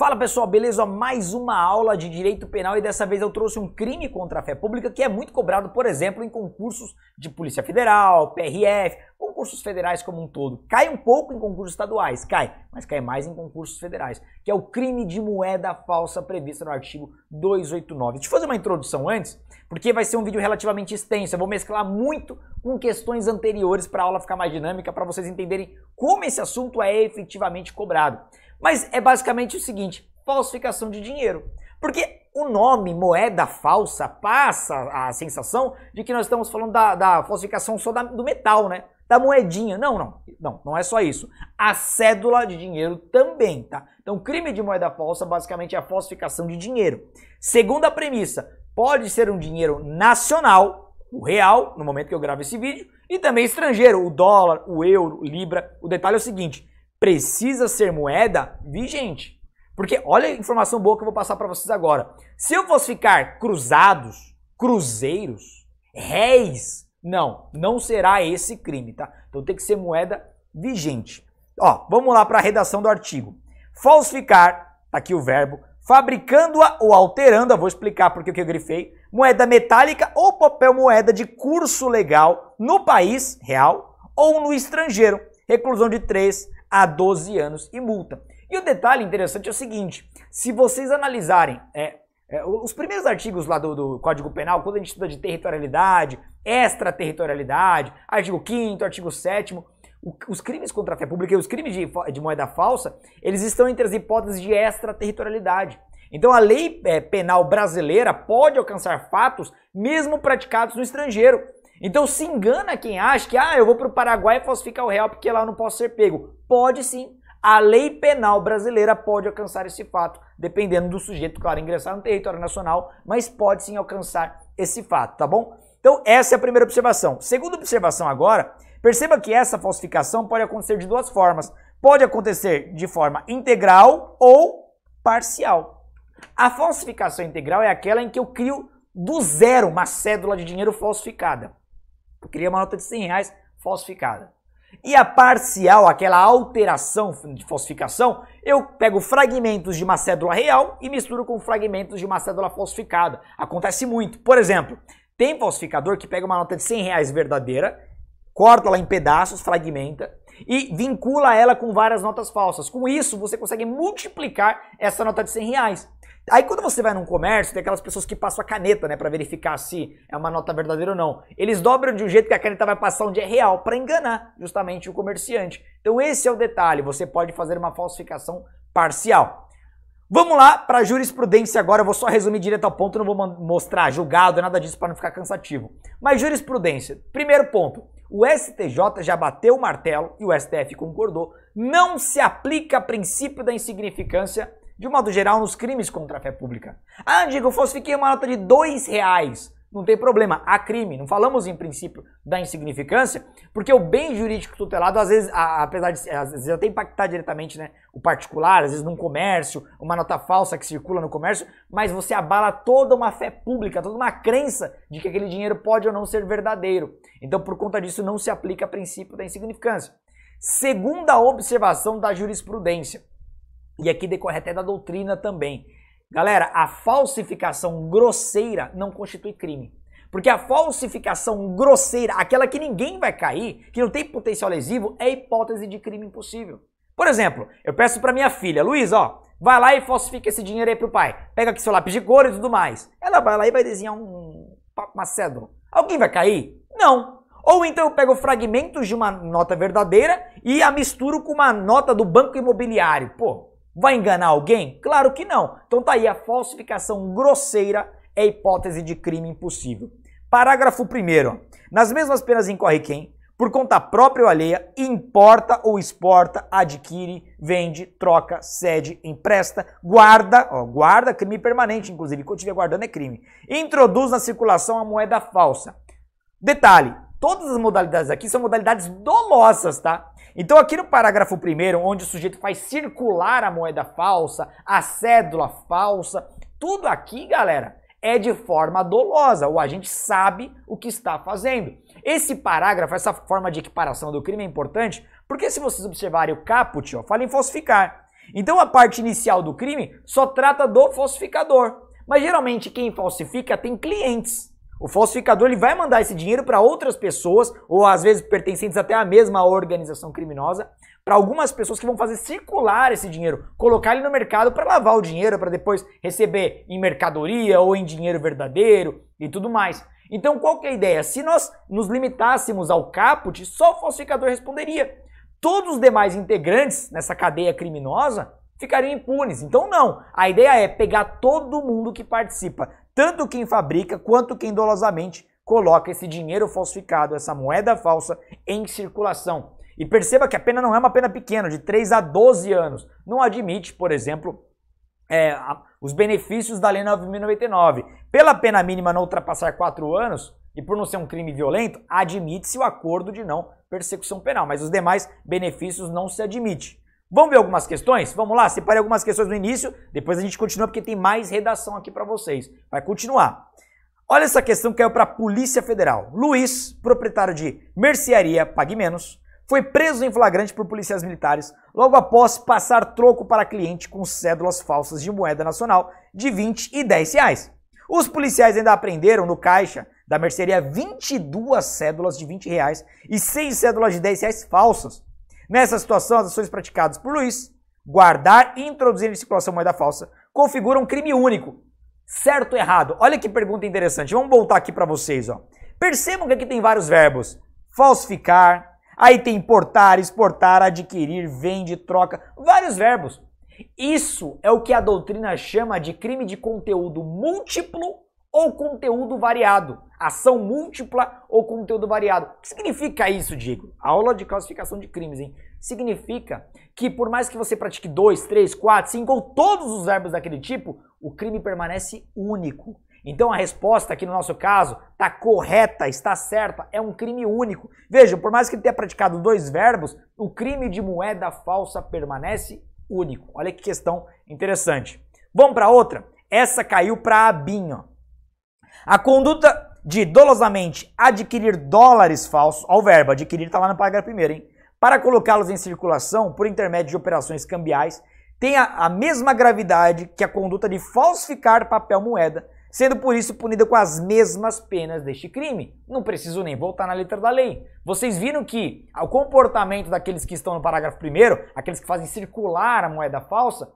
Fala pessoal, beleza? Mais uma aula de direito penal e dessa vez eu trouxe um crime contra a fé pública que é muito cobrado, por exemplo, em concursos de Polícia Federal, PRF, concursos federais como um todo. Cai um pouco em concursos estaduais, cai, mas cai mais em concursos federais, que é o crime de moeda falsa previsto no artigo 289. Deixa eu fazer uma introdução antes, porque vai ser um vídeo relativamente extenso. Eu vou mesclar muito com questões anteriores para a aula ficar mais dinâmica, para vocês entenderem como esse assunto é efetivamente cobrado. Mas é basicamente o seguinte: falsificação de dinheiro. Porque o nome moeda falsa passa a sensação de que nós estamos falando da, da falsificação só da, do metal, né? Da moedinha. Não, não, não, não é só isso. A cédula de dinheiro também, tá? Então, crime de moeda falsa basicamente é a falsificação de dinheiro. Segunda premissa, pode ser um dinheiro nacional, o real, no momento que eu gravo esse vídeo, e também estrangeiro, o dólar, o euro, libra. O detalhe é o seguinte: precisa ser moeda vigente. Porque olha a informação boa que eu vou passar para vocês agora. Se eu fosse ficar cruzados, cruzeiros, réis, não, não será esse crime, tá? Então tem que ser moeda vigente. Ó, vamos lá para a redação do artigo. Falsificar, tá aqui o verbo, fabricando-a ou alterando-a, vou explicar porque que eu grifei, moeda metálica ou papel moeda de curso legal no país real ou no estrangeiro. Reclusão de 3 a 12 anos e multa. E o detalhe interessante é o seguinte: se vocês analisarem é, é, os primeiros artigos lá do, do, Código Penal, quando a gente estuda de territorialidade, extraterritorialidade, artigo 5, artigo 7, os crimes contra a fé pública e os crimes de, de, moeda falsa, eles estão entre as hipóteses de extraterritorialidade. Então a lei é, penal brasileira pode alcançar fatos mesmo praticados no estrangeiro, então se engana quem acha que, ah, eu vou para o Paraguai falsificar o real porque lá eu não posso ser pego. Pode sim. A lei penal brasileira pode alcançar esse fato, dependendo do sujeito, claro, ingressar no território nacional, mas pode sim alcançar esse fato, tá bom? Então, essa é a primeira observação. Segunda observação agora, perceba que essa falsificação pode acontecer de duas formas. Pode acontecer de forma integral ou parcial. A falsificação integral é aquela em que eu crio do zero uma cédula de dinheiro falsificada. Cria uma nota de 100 reais falsificada. E a parcial, aquela alteração de falsificação, eu pego fragmentos de uma cédula real e misturo com fragmentos de uma cédula falsificada. Acontece muito. Por exemplo, tem falsificador que pega uma nota de 100 reais verdadeira, corta ela em pedaços, fragmenta e vincula ela com várias notas falsas. Com isso, você consegue multiplicar essa nota de 100 reais. Aí quando você vai num comércio, tem aquelas pessoas que passam a caneta, né, para verificar se é uma nota verdadeira ou não. Eles dobram de um jeito que a caneta vai passar onde é real, para enganar justamente o comerciante. Então esse é o detalhe, você pode fazer uma falsificação parcial. Vamos lá para a jurisprudência agora, eu vou só resumir direto ao ponto, não vou mostrar julgado, nada disso para não ficar cansativo. Mas jurisprudência, primeiro ponto, o STJ já bateu o martelo e o STF concordou, não se aplica princípio da insignificância de um modo geral, nos crimes contra a fé pública. Ah, digo, eu falsifiquei uma nota de dois reais. Não tem problema, há crime. Não falamos em princípio da insignificância, porque o bem jurídico tutelado, às vezes, apesar de às vezes até impactar diretamente né, o particular, às vezes num comércio, uma nota falsa que circula no comércio, mas você abala toda uma fé pública, toda uma crença de que aquele dinheiro pode ou não ser verdadeiro. Então, por conta disso, não se aplica a princípio da insignificância. Segunda observação da jurisprudência. E aqui decorre até da doutrina também. Galera, a falsificação grosseira não constitui crime. Porque a falsificação grosseira, aquela que ninguém vai cair, que não tem potencial lesivo, é hipótese de crime impossível. Por exemplo, eu peço para minha filha, Luiz, ó, vai lá e falsifica esse dinheiro aí pro pai. Pega aqui seu lápis de cor e tudo mais. Ela vai lá e vai desenhar um, uma cédula. Alguém vai cair? Não. Ou então eu pego fragmentos de uma nota verdadeira e a misturo com uma nota do banco imobiliário. Pô, Vai enganar alguém? Claro que não. Então tá aí a falsificação grosseira é hipótese de crime impossível. Parágrafo 1 Nas mesmas penas incorre quem, por conta própria ou alheia, importa ou exporta, adquire, vende, troca, cede, empresta, guarda, ó, guarda, crime permanente, inclusive, quando estiver guardando é crime, introduz na circulação a moeda falsa. Detalhe, todas as modalidades aqui são modalidades dolosas, tá? Então, aqui no parágrafo primeiro, onde o sujeito faz circular a moeda falsa, a cédula falsa, tudo aqui, galera, é de forma dolosa. O agente sabe o que está fazendo. Esse parágrafo, essa forma de equiparação do crime é importante, porque se vocês observarem o caput, ó, fala em falsificar. Então a parte inicial do crime só trata do falsificador. Mas geralmente quem falsifica tem clientes. O falsificador ele vai mandar esse dinheiro para outras pessoas, ou às vezes pertencentes até à mesma organização criminosa, para algumas pessoas que vão fazer circular esse dinheiro, colocar ele no mercado para lavar o dinheiro, para depois receber em mercadoria ou em dinheiro verdadeiro e tudo mais. Então, qual que é a ideia? Se nós nos limitássemos ao caput, só o falsificador responderia. Todos os demais integrantes nessa cadeia criminosa ficariam impunes. Então, não. A ideia é pegar todo mundo que participa, tanto quem fabrica quanto quem dolosamente coloca esse dinheiro falsificado, essa moeda falsa, em circulação. E perceba que a pena não é uma pena pequena, de 3 a 12 anos. Não admite, por exemplo, é, os benefícios da Lei 9.099. Pela pena mínima não ultrapassar 4 anos, e por não ser um crime violento, admite-se o acordo de não persecução penal, mas os demais benefícios não se admite. Vamos ver algumas questões? Vamos lá, separei algumas questões no início, depois a gente continua porque tem mais redação aqui para vocês. Vai continuar. Olha essa questão que caiu para a Polícia Federal. Luiz, proprietário de mercearia Pague Menos, foi preso em flagrante por policiais militares logo após passar troco para cliente com cédulas falsas de moeda nacional de 20 e 10 reais. Os policiais ainda apreenderam no caixa da mercearia 22 cédulas de 20 reais e 6 cédulas de 10 reais falsas Nessa situação, as ações praticadas por Luiz, guardar e introduzir em circulação moeda falsa, configuram um crime único. Certo ou errado? Olha que pergunta interessante. Vamos voltar aqui para vocês. Ó. Percebam que aqui tem vários verbos. Falsificar, aí tem importar, exportar, adquirir, vende, troca. Vários verbos. Isso é o que a doutrina chama de crime de conteúdo múltiplo ou conteúdo variado. Ação múltipla ou conteúdo variado. O que significa isso, Diego? A aula de classificação de crimes, hein? Significa que por mais que você pratique dois, três, quatro, cinco ou todos os verbos daquele tipo, o crime permanece único. Então a resposta aqui no nosso caso está correta, está certa, é um crime único. Veja, por mais que ele tenha praticado dois verbos, o crime de moeda falsa permanece único. Olha que questão interessante. Vamos para outra? Essa caiu para a Abinho. A conduta de dolosamente adquirir dólares falsos, ao verbo adquirir está lá no parágrafo 1, hein? Para colocá-los em circulação por intermédio de operações cambiais, tem a, a mesma gravidade que a conduta de falsificar papel-moeda, sendo por isso punida com as mesmas penas deste crime. Não preciso nem voltar na letra da lei. Vocês viram que o comportamento daqueles que estão no parágrafo 1, aqueles que fazem circular a moeda falsa,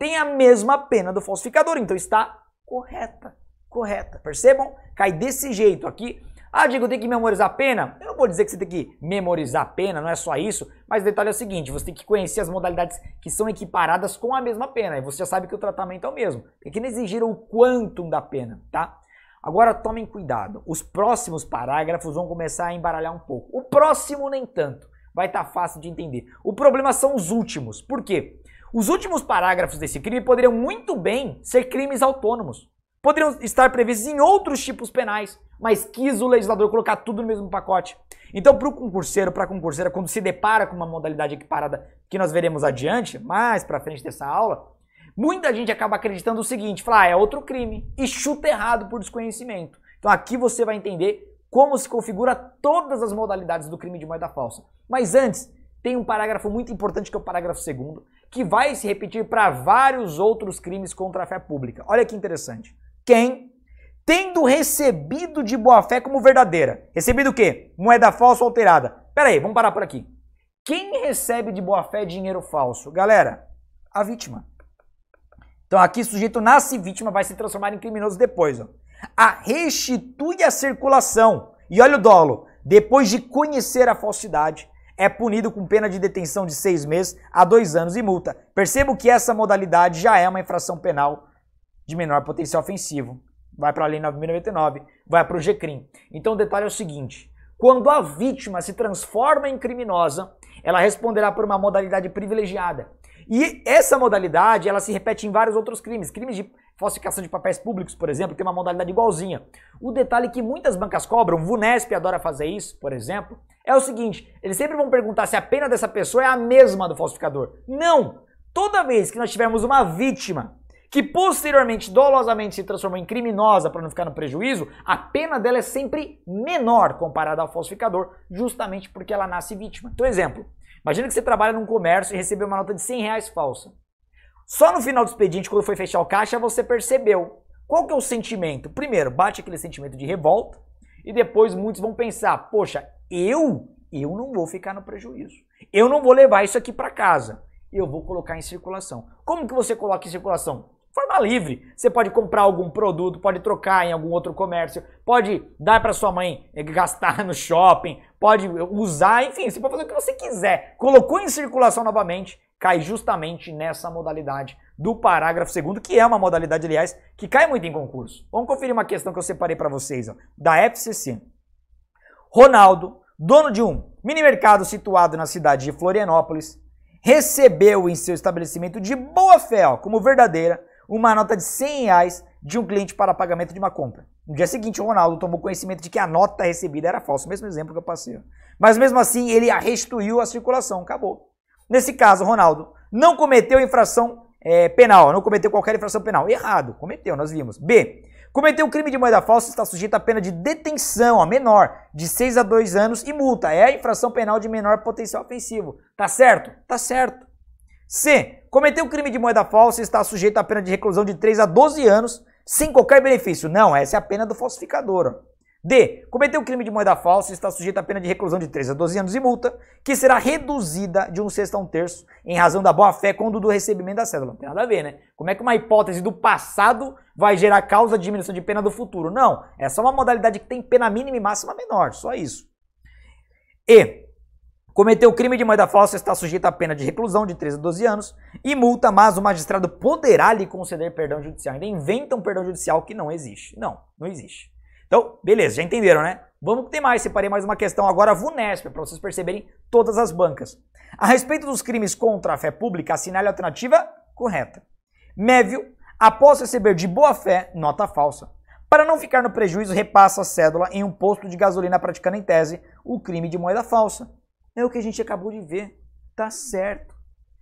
tem a mesma pena do falsificador, então está correta correta. Percebam? Cai desse jeito aqui. Ah, digo, tem que memorizar a pena? Eu não vou dizer que você tem que memorizar a pena, não é só isso, mas o detalhe é o seguinte: você tem que conhecer as modalidades que são equiparadas com a mesma pena, e você já sabe que o tratamento é o mesmo. Tem que exigir o quantum da pena, tá? Agora tomem cuidado, os próximos parágrafos vão começar a embaralhar um pouco. O próximo, nem tanto, vai estar tá fácil de entender. O problema são os últimos. Por quê? Os últimos parágrafos desse crime poderiam muito bem ser crimes autônomos poderiam estar previstos em outros tipos penais, mas quis o legislador colocar tudo no mesmo pacote. Então, para o concurseiro, para a concurseira, quando se depara com uma modalidade equiparada que nós veremos adiante, mais para frente dessa aula, muita gente acaba acreditando o seguinte: fala, ah, é outro crime, e chuta errado por desconhecimento. Então, aqui você vai entender como se configura todas as modalidades do crime de moeda falsa. Mas antes, tem um parágrafo muito importante que é o parágrafo segundo, que vai se repetir para vários outros crimes contra a fé pública. Olha que interessante quem, tendo recebido de boa fé como verdadeira, recebido o quê? Moeda falsa ou alterada. Pera aí, vamos parar por aqui. Quem recebe de boa fé dinheiro falso? Galera, a vítima. Então aqui o sujeito nasce vítima, vai se transformar em criminoso depois. Ó. A restitui a circulação. E olha o dolo. Depois de conhecer a falsidade, é punido com pena de detenção de seis meses a dois anos e multa. Percebo que essa modalidade já é uma infração penal de menor potencial ofensivo. Vai para a Lei 9.099, vai para o GCRIM. Então o detalhe é o seguinte: quando a vítima se transforma em criminosa, ela responderá por uma modalidade privilegiada. E essa modalidade, ela se repete em vários outros crimes. Crimes de falsificação de papéis públicos, por exemplo, tem uma modalidade igualzinha. O detalhe que muitas bancas cobram, o Vunesp adora fazer isso, por exemplo, é o seguinte, eles sempre vão perguntar se a pena dessa pessoa é a mesma do falsificador. Não! Toda vez que nós tivermos uma vítima que posteriormente dolosamente se transformou em criminosa para não ficar no prejuízo, a pena dela é sempre menor comparada ao falsificador, justamente porque ela nasce vítima. Então, exemplo, imagina que você trabalha num comércio e recebeu uma nota de 100 reais falsa. Só no final do expediente, quando foi fechar o caixa, você percebeu. Qual que é o sentimento? Primeiro, bate aquele sentimento de revolta e depois muitos vão pensar, poxa, eu, eu não vou ficar no prejuízo. Eu não vou levar isso aqui para casa. Eu vou colocar em circulação. Como que você coloca em circulação? forma livre. Você pode comprar algum produto, pode trocar em algum outro comércio, pode dar para sua mãe eh, gastar no shopping, pode usar, enfim, você pode fazer o que você quiser. Colocou em circulação novamente, cai justamente nessa modalidade do parágrafo segundo, que é uma modalidade, aliás, que cai muito em concurso. Vamos conferir uma questão que eu separei para vocês, ó, da FCC. Ronaldo, dono de um mini mercado situado na cidade de Florianópolis, recebeu em seu estabelecimento de boa fé, ó, como verdadeira, uma nota de 100 reais de um cliente para pagamento de uma compra. No dia seguinte, o Ronaldo tomou conhecimento de que a nota recebida era falsa, mesmo exemplo que eu passei. Mas mesmo assim, ele a restituiu à circulação, acabou. Nesse caso, Ronaldo não cometeu infração é, penal, não cometeu qualquer infração penal. Errado, cometeu, nós vimos. B. Cometeu o crime de moeda falsa está sujeito a pena de detenção, a menor, de 6 a 2 anos e multa. É a infração penal de menor potencial ofensivo. Tá certo? Tá certo. C cometeu o crime de moeda falsa e está sujeito à pena de reclusão de 3 a 12 anos, sem qualquer benefício. Não, essa é a pena do falsificador. D. Cometeu o crime de moeda falsa e está sujeito à pena de reclusão de 3 a 12 anos e multa, que será reduzida de um sexto a um terço em razão da boa-fé quando do recebimento da cédula. Não tem nada a ver, né? Como é que uma hipótese do passado vai gerar causa de diminuição de pena do futuro? Não, essa é uma modalidade que tem pena mínima e máxima menor, só isso. E. Cometeu crime de moeda falsa está sujeito à pena de reclusão de 13 a 12 anos e multa, mas o magistrado poderá lhe conceder perdão judicial. Ainda inventam um perdão judicial que não existe. Não, não existe. Então, beleza, já entenderam, né? Vamos que tem mais, separei mais uma questão agora, VUNESP, para vocês perceberem todas as bancas. A respeito dos crimes contra a fé pública, assinale a alternativa correta. Mévio, após receber de boa fé nota falsa, para não ficar no prejuízo, repassa a cédula em um posto de gasolina praticando em tese o crime de moeda falsa é o que a gente acabou de ver. Tá certo.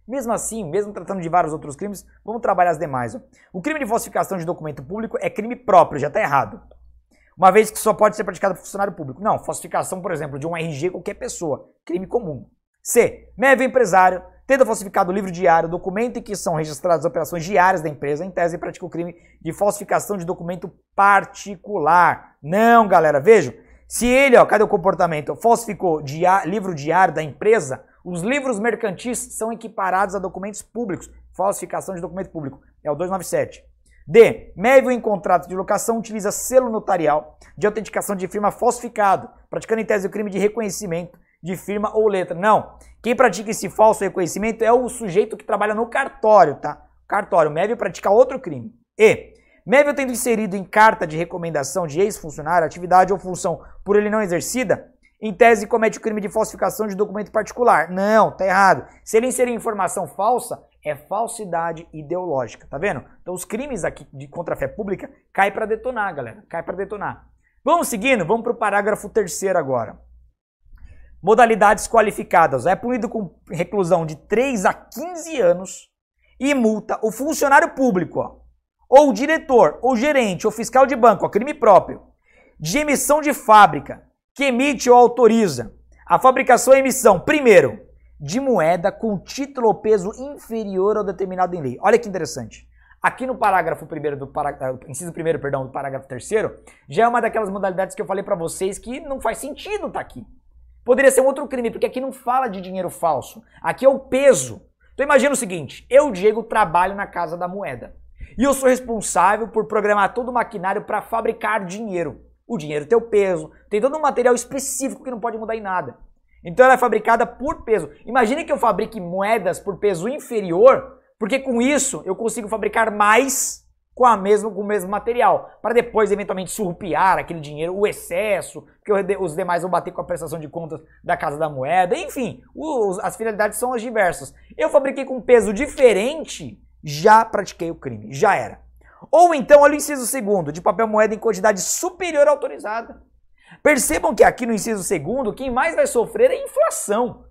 Mesmo assim, mesmo tratando de vários outros crimes, vamos trabalhar as demais. Ó. O crime de falsificação de documento público é crime próprio, já está errado. Uma vez que só pode ser praticado por funcionário público. Não, falsificação, por exemplo, de um RG qualquer pessoa. Crime comum. C. Meve empresário, tendo falsificado o livro diário, documento em que são registradas as operações diárias da empresa, em tese pratica o crime de falsificação de documento particular. Não, galera, vejam. Se ele, ó, cadê o comportamento? Falsificou diário, livro diário da empresa, os livros mercantis são equiparados a documentos públicos. Falsificação de documento público. É o 297. D. Mévio em contrato de locação utiliza selo notarial de autenticação de firma falsificado, praticando em tese o crime de reconhecimento de firma ou letra. Não. Quem pratica esse falso reconhecimento é o sujeito que trabalha no cartório, tá? Cartório. Mévio pratica outro crime. E. Mével tendo inserido em carta de recomendação de ex-funcionário atividade ou função por ele não exercida, em tese comete o crime de falsificação de documento particular. Não, tá errado. Se ele inserir informação falsa, é falsidade ideológica, tá vendo? Então os crimes aqui de contra a fé pública cai para detonar, galera, cai para detonar. Vamos seguindo, vamos para o parágrafo terceiro agora. Modalidades qualificadas. É punido com reclusão de 3 a 15 anos e multa o funcionário público, ó, ou diretor, ou gerente, ou fiscal de banco, a crime próprio, de emissão de fábrica que emite ou autoriza a fabricação e emissão, primeiro, de moeda com título ou peso inferior ao determinado em lei. Olha que interessante. Aqui no parágrafo primeiro do ah, inciso primeiro, perdão, do parágrafo terceiro, já é uma daquelas modalidades que eu falei para vocês que não faz sentido tá aqui. Poderia ser um outro crime, porque aqui não fala de dinheiro falso. Aqui é o peso. Então imagina o seguinte, eu, Diego, trabalho na Casa da Moeda. E eu sou responsável por programar todo o maquinário para fabricar dinheiro. O dinheiro tem o peso, tem todo um material específico que não pode mudar em nada. Então ela é fabricada por peso. Imagine que eu fabrique moedas por peso inferior, porque com isso eu consigo fabricar mais com, a mesmo, com o mesmo material, para depois eventualmente surrupiar aquele dinheiro, o excesso, que os demais vão bater com a prestação de contas da Casa da Moeda, enfim, os, as finalidades são as diversas. Eu fabriquei com peso diferente já pratiquei o crime, já era. Ou então, olha o inciso segundo, de papel moeda em quantidade superior autorizada. Percebam que aqui no inciso segundo, quem mais vai sofrer é a inflação.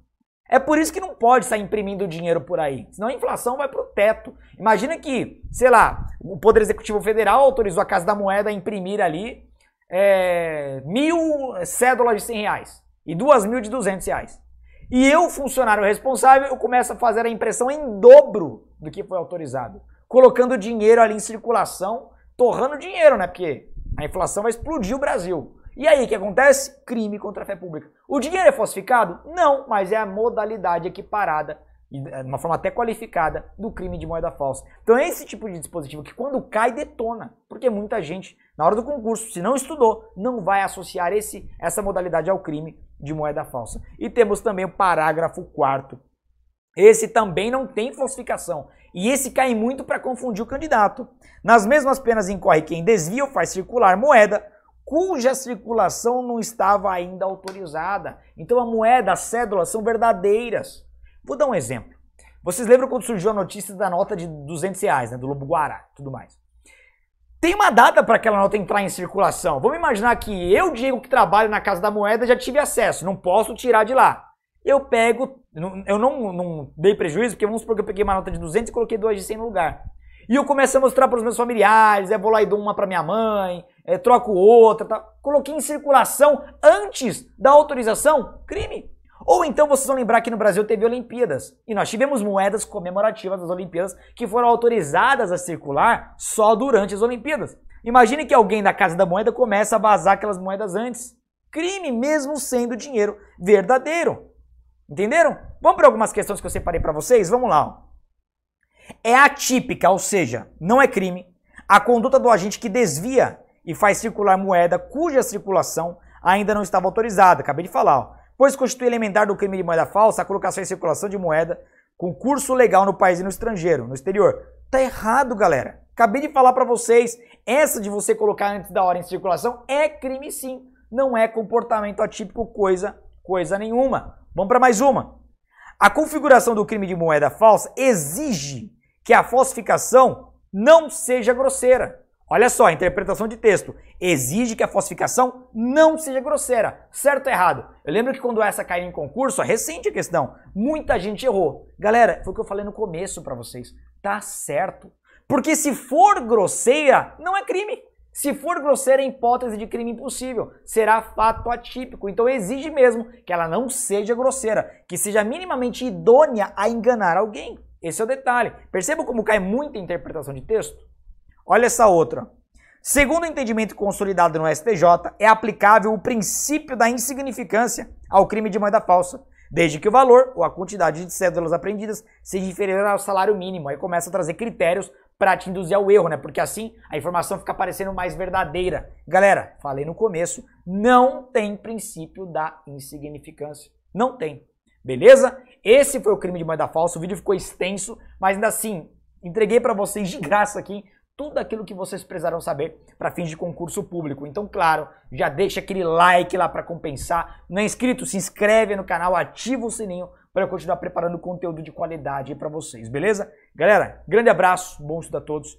É por isso que não pode sair imprimindo dinheiro por aí, senão a inflação vai para o teto. Imagina que, sei lá, o Poder Executivo Federal autorizou a Casa da Moeda a imprimir ali é, mil cédulas de 100 reais e duas mil de 200 reais. E eu, funcionário responsável, eu começo a fazer a impressão em dobro do que foi autorizado, colocando dinheiro ali em circulação, torrando dinheiro, né? Porque a inflação vai explodir o Brasil. E aí, o que acontece? Crime contra a fé pública. O dinheiro é falsificado? Não, mas é a modalidade equiparada eh, de uma forma até qualificada, do crime de moeda falsa. Então é esse tipo de dispositivo que quando cai detona, porque muita gente, na hora do concurso, se não estudou, não vai associar esse, essa modalidade ao crime de moeda falsa. E temos também o parágrafo 4 esse também não tem falsificação. E esse cai muito para confundir o candidato. Nas mesmas penas incorre quem desvia ou faz circular moeda cuja circulação não estava ainda autorizada. Então a moeda, a cédula são verdadeiras. Vou dar um exemplo. Vocês lembram quando surgiu a notícia da nota de 200 reais, né, do Lobo Guará tudo mais? Tem uma data para aquela nota entrar em circulação. Vamos imaginar que eu, Diego, que trabalho na Casa da Moeda, já tive acesso, não posso tirar de lá. Eu pego, eu não, não dei prejuízo, porque vamos supor que eu peguei uma nota de 200 e coloquei duas de 100 no lugar. E eu começo a mostrar para os meus familiares, é vou lá e dou uma para minha mãe, é, troco outra, tá? coloquei em circulação antes da autorização, crime. Ou então vocês vão lembrar que no Brasil teve Olimpíadas e nós tivemos moedas comemorativas das Olimpíadas que foram autorizadas a circular só durante as Olimpíadas. Imagine que alguém da Casa da Moeda começa a vazar aquelas moedas antes. Crime mesmo sendo dinheiro verdadeiro. Entenderam? Vamos para algumas questões que eu separei para vocês? Vamos lá. É atípica, ou seja, não é crime, a conduta do agente que desvia e faz circular moeda cuja circulação ainda não estava autorizada. Acabei de falar. Ó pois constitui elementar do crime de moeda falsa a colocação em circulação de moeda com curso legal no país e no estrangeiro, no exterior. Tá errado, galera. Acabei de falar para vocês, essa de você colocar antes da hora em circulação é crime sim, não é comportamento atípico coisa coisa nenhuma. Vamos para mais uma. A configuração do crime de moeda falsa exige que a falsificação não seja grosseira. Olha só, a interpretação de texto exige que a falsificação não seja grosseira, certo ou errado? Eu lembro que quando essa caiu em concurso, recente a questão, muita gente errou. Galera, foi o que eu falei no começo para vocês, tá certo. Porque se for grosseira, não é crime. Se for grosseira, é hipótese de crime impossível, será fato atípico. Então exige mesmo que ela não seja grosseira, que seja minimamente idônea a enganar alguém. Esse é o detalhe. Perceba como cai muita interpretação de texto? Olha essa outra. Segundo o entendimento consolidado no STJ, é aplicável o princípio da insignificância ao crime de moeda falsa, desde que o valor ou a quantidade de cédulas apreendidas seja inferior ao salário mínimo. Aí começa a trazer critérios para te induzir ao erro, né? Porque assim a informação fica parecendo mais verdadeira. Galera, falei no começo, não tem princípio da insignificância. Não tem. Beleza? Esse foi o crime de moeda falsa. O vídeo ficou extenso, mas ainda assim, entreguei para vocês de graça aqui tudo aquilo que vocês precisarão saber para fins de concurso público. Então, claro, já deixa aquele like lá para compensar. Não é inscrito? Se inscreve no canal, ativa o sininho para eu continuar preparando conteúdo de qualidade para vocês, beleza? Galera, grande abraço, bom estudo a todos.